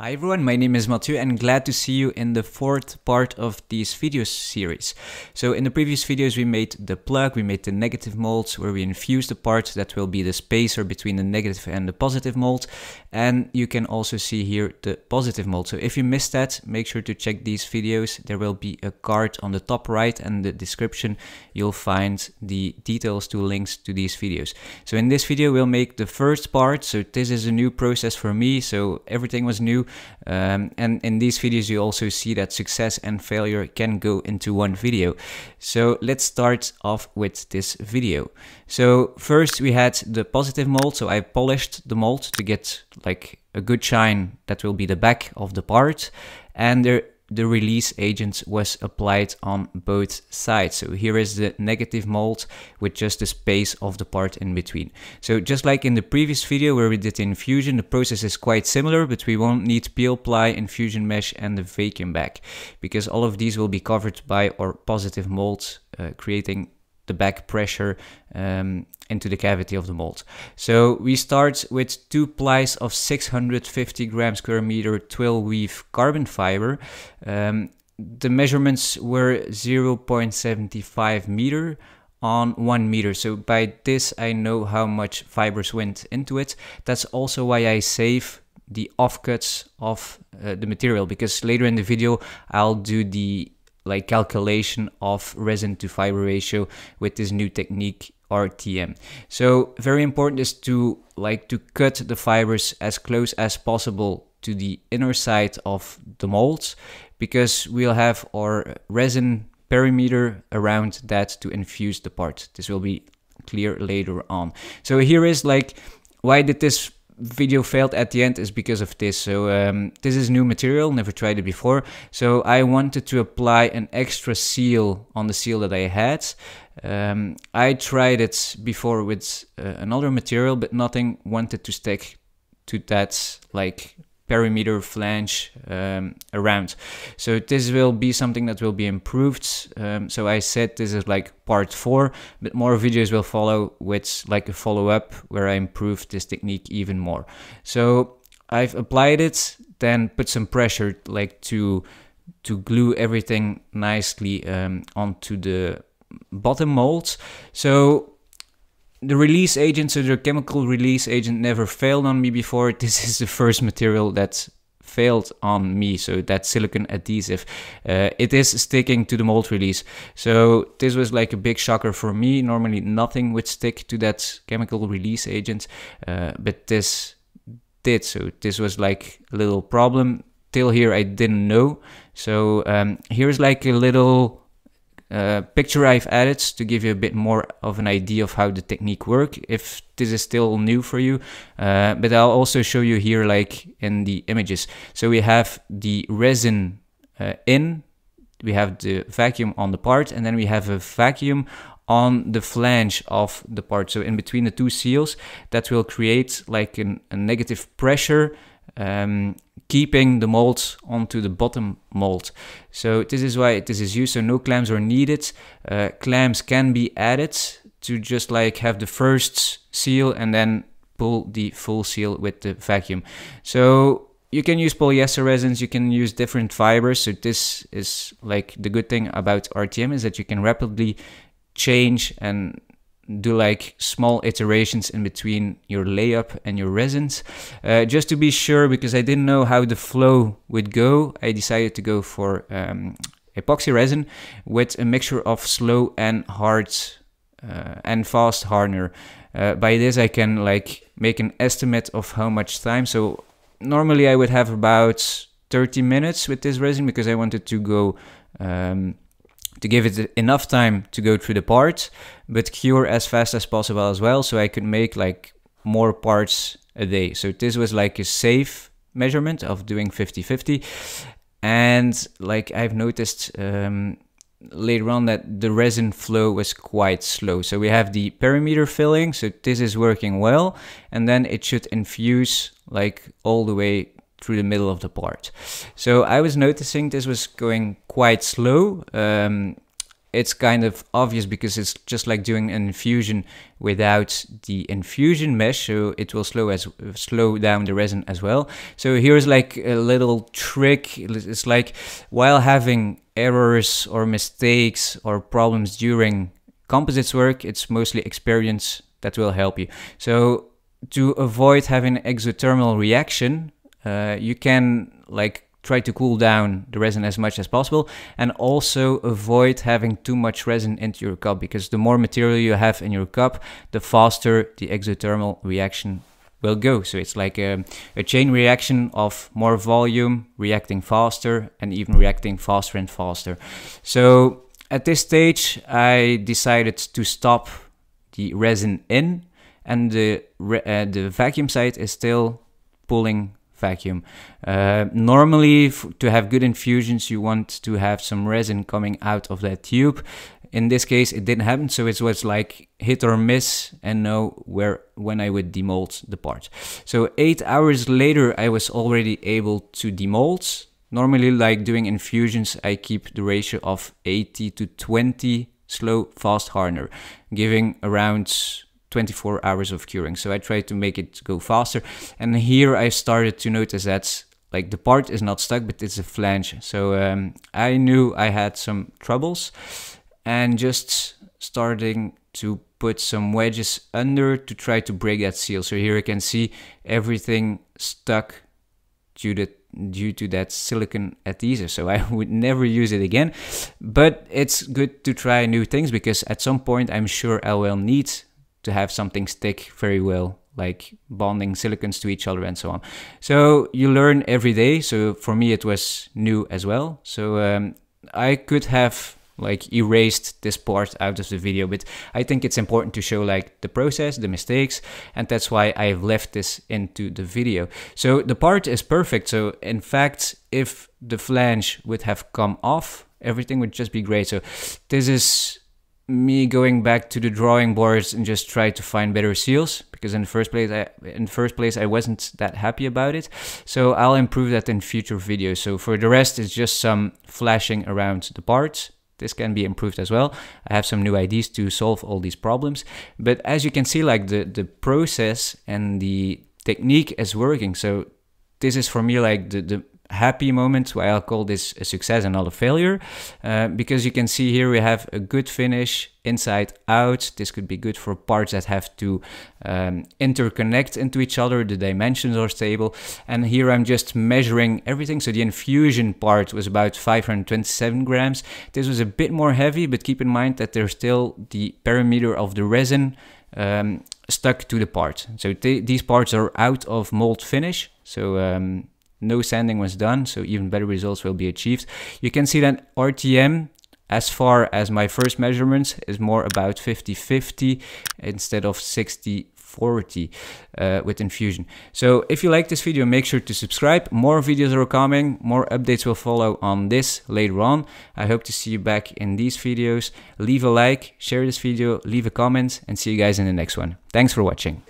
Hi everyone, my name is Mathieu and glad to see you in the fourth part of this video series. So in the previous videos we made the plug, we made the negative molds where we infused the part that will be the spacer between the negative and the positive mold. And you can also see here the positive mold. So if you missed that, make sure to check these videos. There will be a card on the top right and the description. You'll find the details to links to these videos. So in this video we'll make the first part. So this is a new process for me. So everything was new um, and in these videos, you also see that success and failure can go into one video. So let's start off with this video. So first we had the positive mold. So I polished the mold to get like a good shine that will be the back of the part. And there the release agent was applied on both sides. So here is the negative mold with just the space of the part in between. So just like in the previous video where we did infusion, the process is quite similar, but we won't need peel ply, infusion mesh and the vacuum bag because all of these will be covered by our positive molds uh, creating the back pressure um, into the cavity of the mold. So we start with two plies of 650 grams square meter twill weave carbon fiber. Um, the measurements were 0.75 meter on one meter. So by this, I know how much fibers went into it. That's also why I save the offcuts of uh, the material because later in the video, I'll do the like calculation of resin to fiber ratio with this new technique RTM. So very important is to like to cut the fibers as close as possible to the inner side of the molds because we'll have our resin perimeter around that to infuse the part. This will be clear later on. So here is like why did this video failed at the end is because of this. So um, this is new material, never tried it before. So I wanted to apply an extra seal on the seal that I had. Um, I tried it before with uh, another material, but nothing wanted to stick to that like perimeter flange um, around. So this will be something that will be improved. Um, so I said this is like part four, but more videos will follow with like a follow-up where I improve this technique even more. So I've applied it, then put some pressure like to to glue everything nicely um, onto the bottom molds. So the release agent, so the chemical release agent never failed on me before. This is the first material that's failed on me, so that silicon adhesive. Uh, it is sticking to the mold release. So this was like a big shocker for me. Normally nothing would stick to that chemical release agent, uh, but this did. So this was like a little problem. Till here I didn't know. So um, here's like a little uh, picture I've added to give you a bit more of an idea of how the technique work if this is still new for you uh, but I'll also show you here like in the images so we have the resin uh, in we have the vacuum on the part and then we have a vacuum on the flange of the part so in between the two seals that will create like an, a negative pressure um, keeping the molds onto the bottom mold. So this is why this is used, so no clamps are needed. Uh, clamps can be added to just like have the first seal and then pull the full seal with the vacuum. So you can use polyester resins, you can use different fibers. So this is like the good thing about RTM is that you can rapidly change and do like small iterations in between your layup and your resins. Uh, just to be sure, because I didn't know how the flow would go, I decided to go for um, epoxy resin with a mixture of slow and hard uh, and fast hardener. Uh, by this I can like make an estimate of how much time. So normally I would have about 30 minutes with this resin because I wanted to go um, to give it enough time to go through the parts, but cure as fast as possible as well. So I could make like more parts a day. So this was like a safe measurement of doing 50 50. And like I've noticed um, later on that the resin flow was quite slow. So we have the perimeter filling. So this is working well. And then it should infuse like all the way through the middle of the part. So I was noticing this was going quite slow. Um, it's kind of obvious because it's just like doing an infusion without the infusion mesh so it will slow as slow down the resin as well so here's like a little trick it's like while having errors or mistakes or problems during composites work it's mostly experience that will help you so to avoid having an exothermal reaction uh, you can like try to cool down the resin as much as possible and also avoid having too much resin into your cup because the more material you have in your cup, the faster the exothermal reaction will go. So it's like a, um, a chain reaction of more volume reacting faster and even reacting faster and faster. So at this stage, I decided to stop the resin in and the, uh, the vacuum side is still pulling vacuum. Uh, normally, to have good infusions, you want to have some resin coming out of that tube. In this case, it didn't happen, so it was like hit or miss, and know where when I would demold the part. So eight hours later, I was already able to demold. Normally, like doing infusions, I keep the ratio of 80 to 20 slow fast hardener, giving around 24 hours of curing. So I tried to make it go faster. And here I started to notice that like the part is not stuck, but it's a flange. So um, I knew I had some troubles and just starting to put some wedges under to try to break that seal. So here you can see everything stuck due to due to that silicon adhesive so I would never use it again but it's good to try new things because at some point I'm sure I will need to have something stick very well like bonding silicons to each other and so on. So you learn every day. So for me, it was new as well. So um, I could have like erased this part out of the video, but I think it's important to show like the process, the mistakes, and that's why I have left this into the video. So the part is perfect. So in fact, if the flange would have come off, everything would just be great. So this is me going back to the drawing boards and just try to find better seals because in the first place I, in the first place I wasn't that happy about it so I'll improve that in future videos so for the rest it's just some flashing around the parts this can be improved as well I have some new ideas to solve all these problems but as you can see like the the process and the technique is working so this is for me like the, the happy moments why i call this a success and not a failure uh, because you can see here we have a good finish inside out this could be good for parts that have to um, interconnect into each other the dimensions are stable and here I'm just measuring everything so the infusion part was about 527 grams this was a bit more heavy but keep in mind that there's still the perimeter of the resin um, stuck to the part so th these parts are out of mold finish so um, no sanding was done, so even better results will be achieved. You can see that RTM, as far as my first measurements, is more about 50-50 instead of 60-40 uh, with infusion. So if you like this video, make sure to subscribe. More videos are coming, more updates will follow on this later on. I hope to see you back in these videos. Leave a like, share this video, leave a comment, and see you guys in the next one. Thanks for watching.